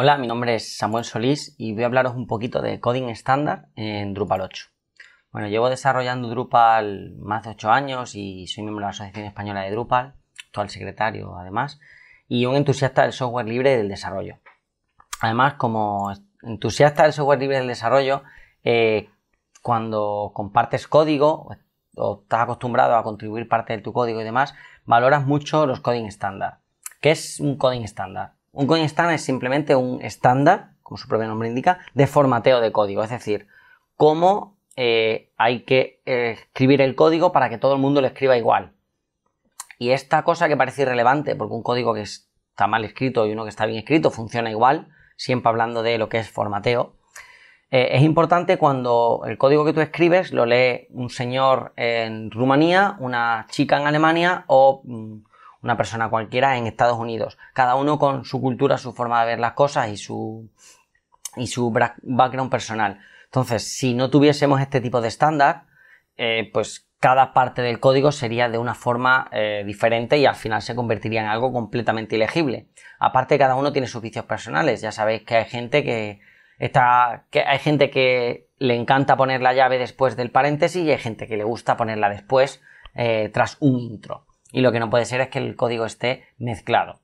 Hola, mi nombre es Samuel Solís y voy a hablaros un poquito de coding estándar en Drupal 8. Bueno, llevo desarrollando Drupal más de 8 años y soy miembro de la Asociación Española de Drupal, actual secretario además, y un entusiasta del software libre del desarrollo. Además, como entusiasta del software libre del desarrollo, eh, cuando compartes código o estás acostumbrado a contribuir parte de tu código y demás, valoras mucho los coding estándar. ¿Qué es un coding estándar? Un coin stand es simplemente un estándar, como su propio nombre indica, de formateo de código, es decir, cómo eh, hay que eh, escribir el código para que todo el mundo lo escriba igual. Y esta cosa que parece irrelevante, porque un código que está mal escrito y uno que está bien escrito funciona igual, siempre hablando de lo que es formateo, eh, es importante cuando el código que tú escribes lo lee un señor en Rumanía, una chica en Alemania o mm, una persona cualquiera en Estados Unidos. Cada uno con su cultura, su forma de ver las cosas y su, y su background personal. Entonces, si no tuviésemos este tipo de estándar, eh, pues cada parte del código sería de una forma eh, diferente y al final se convertiría en algo completamente ilegible. Aparte, cada uno tiene sus vicios personales. Ya sabéis que hay gente que está, que hay gente que le encanta poner la llave después del paréntesis y hay gente que le gusta ponerla después eh, tras un intro y lo que no puede ser es que el código esté mezclado.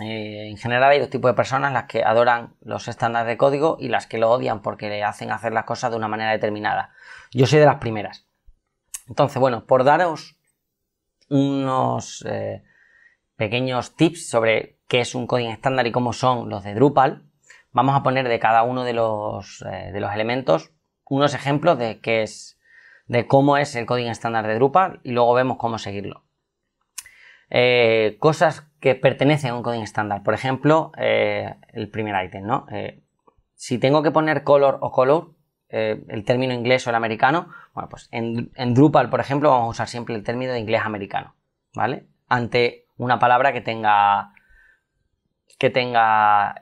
Eh, en general hay dos tipos de personas, las que adoran los estándares de código y las que lo odian porque le hacen hacer las cosas de una manera determinada. Yo soy de las primeras. Entonces, bueno, por daros unos eh, pequeños tips sobre qué es un código estándar y cómo son los de Drupal, vamos a poner de cada uno de los, eh, de los elementos unos ejemplos de qué es, de cómo es el código estándar de Drupal y luego vemos cómo seguirlo. Eh, cosas que pertenecen a un coding estándar. Por ejemplo, eh, el primer ítem, ¿no? Eh, si tengo que poner color o color, el término inglés o el americano, bueno, pues en, Drupal, por ejemplo, vamos a usar siempre el término de inglés americano, ¿vale? Ante una palabra que tenga que tenga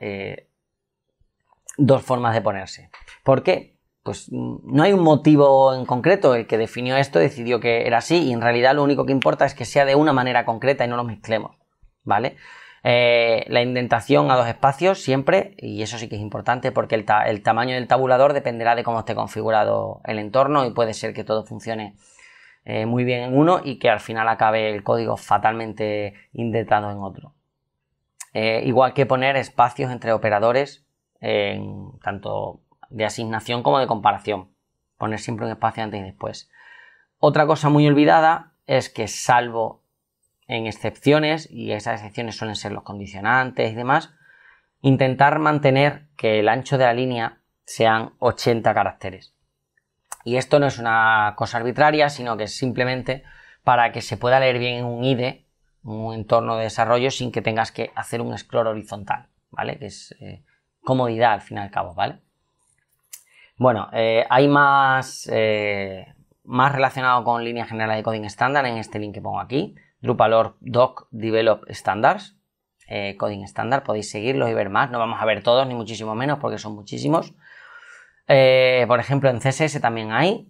dos formas de ponerse. ¿Por qué? pues no hay un motivo en concreto. El que definió esto decidió que era así y en realidad lo único que importa es que sea de una manera concreta y no lo mezclemos, ¿vale? Eh, la indentación a dos espacios siempre, y eso sí que es importante porque el, tamaño del tabulador dependerá de cómo esté configurado el entorno y puede ser que todo funcione eh, muy bien en uno y que al final acabe el código fatalmente indentado en otro. Eh, igual que poner espacios entre operadores, en tanto de asignación como de comparación. Poner siempre un espacio antes y después. Otra cosa muy olvidada es que salvo en excepciones, y esas excepciones suelen ser los condicionantes y demás, intentar mantener que el ancho de la línea sean 80 caracteres. Y esto no es una cosa arbitraria, sino que es simplemente para que se pueda leer bien en un IDE, un entorno de desarrollo, sin que tengas que hacer un scroll horizontal, ¿vale? Que es eh, comodidad al fin y al cabo, ¿vale? Bueno, eh, hay más, eh, más relacionado con línea general de coding estándar en este link que pongo aquí, Drupal Doc Develop Standards, eh, coding estándar, podéis seguirlos y ver más, no vamos a ver todos ni muchísimo menos porque son muchísimos. por ejemplo, en CSS también hay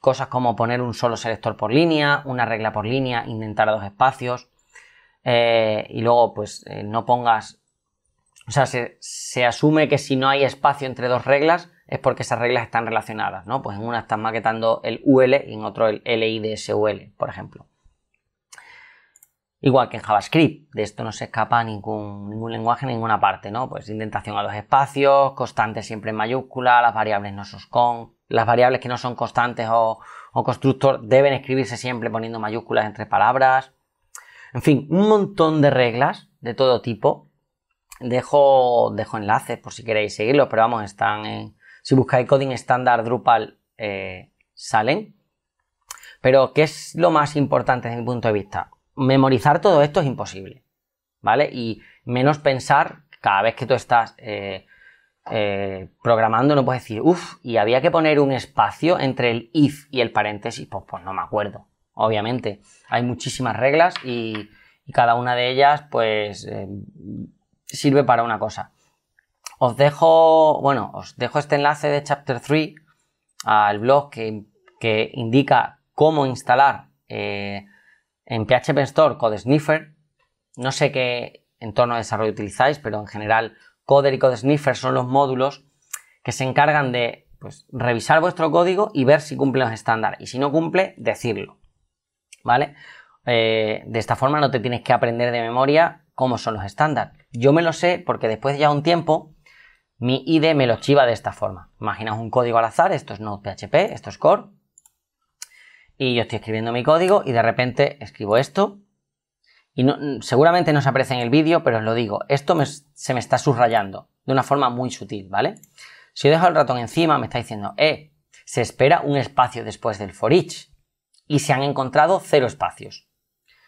cosas como poner un solo selector por línea, una regla por línea, indentar a dos espacios y luego pues no pongas, o sea, se asume que si no hay espacio entre dos reglas, es porque esas reglas están relacionadas, ¿no? Pues en una están maquetando el UL y en otro el LIDSUL, por ejemplo. Igual que en JavaScript, de esto no se escapa ningún, ningún lenguaje, ninguna parte, ¿no? Pues indentación a los espacios, constantes siempre en mayúscula, las variables no son con, las variables que no son constantes o, constructor deben escribirse siempre poniendo mayúsculas entre palabras. En fin, un montón de reglas de todo tipo. Dejo, dejo enlaces por si queréis seguirlos, pero vamos, están en, si buscáis coding estándar Drupal, eh, salen. Pero, ¿qué es lo más importante desde mi punto de vista? Memorizar todo esto es imposible, ¿vale? Y menos pensar cada vez que tú estás eh, eh, programando, no puedes decir, uff, y había que poner un espacio entre el if y el paréntesis, pues, pues no me acuerdo, obviamente. Hay muchísimas reglas y, cada una de ellas, pues, sirve para una cosa. Os dejo, bueno, os dejo este enlace de Chapter 3 al blog que, indica cómo instalar eh, en PHP Store CodeSniffer. No sé qué entorno de desarrollo utilizáis, pero en general Coder y CodeSniffer son los módulos que se encargan de pues, revisar vuestro código y ver si cumple los estándares. Y si no cumple, decirlo. ¿Vale? Eh, de esta forma no te tienes que aprender de memoria cómo son los estándares. Yo me lo sé porque después de ya un tiempo mi ID me lo chiva de esta forma. Imaginaos un código al azar, esto es Node.php, esto es core, y yo estoy escribiendo mi código y de repente escribo esto, y mm, seguramente no se aparece en el vídeo, pero os lo digo, esto se me está subrayando de una forma muy sutil, ¿vale? Si yo dejo el ratón encima, me está diciendo, eh, se espera un espacio después del for each, y se han encontrado cero espacios.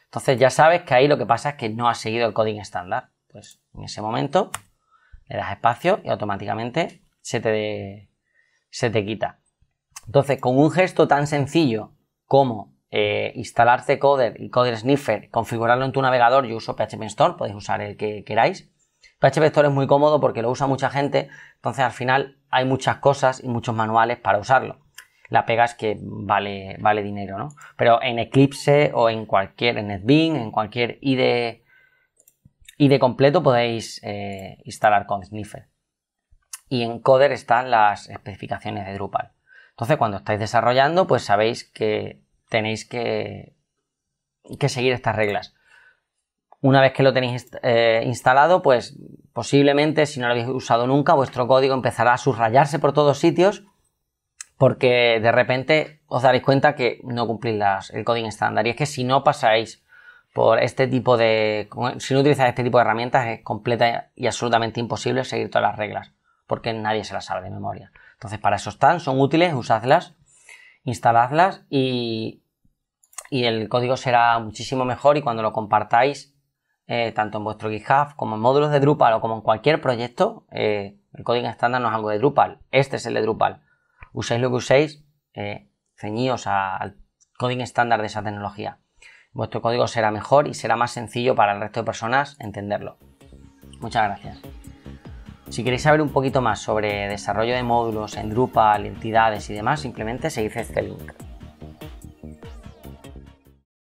Entonces ya sabes que ahí lo que pasa es que no ha seguido el código estándar. Pues en ese momento le das espacio y automáticamente se te, se te quita. Entonces, con un gesto tan sencillo como eh, instalarte Coder y Coder Sniffer, configurarlo en tu navegador, yo uso PHP Store, podéis usar el que queráis. PHP Store es muy cómodo porque lo usa mucha gente, entonces al final hay muchas cosas y muchos manuales para usarlo. La pega es que vale, vale dinero, ¿no? Pero en Eclipse o en cualquier, en en cualquier IDE y de completo podéis eh, instalar con Sniffer. Y en Coder están las especificaciones de Drupal. Entonces, cuando estáis desarrollando, pues sabéis que tenéis que, que seguir estas reglas. Una vez que lo tenéis eh, instalado, pues posiblemente, si no lo habéis usado nunca, vuestro código empezará a subrayarse por todos sitios porque de repente os daréis cuenta que no cumplís el código estándar. Y es que si no pasáis por este tipo de. Si no utilizas este tipo de herramientas, es completa y absolutamente imposible seguir todas las reglas, porque nadie se las sabe de memoria. Entonces, para eso están, son útiles, usadlas, instaladlas y, el código será muchísimo mejor. Y cuando lo compartáis, eh, tanto en vuestro GitHub como en módulos de Drupal o como en cualquier proyecto, eh, el código estándar no es algo de Drupal, este es el de Drupal. Uséis lo que uséis, eh, ceñíos al código estándar de esa tecnología. Vuestro código será mejor y será más sencillo para el resto de personas entenderlo. Muchas gracias. Si queréis saber un poquito más sobre desarrollo de módulos en Drupal, entidades y demás, simplemente seguid este link.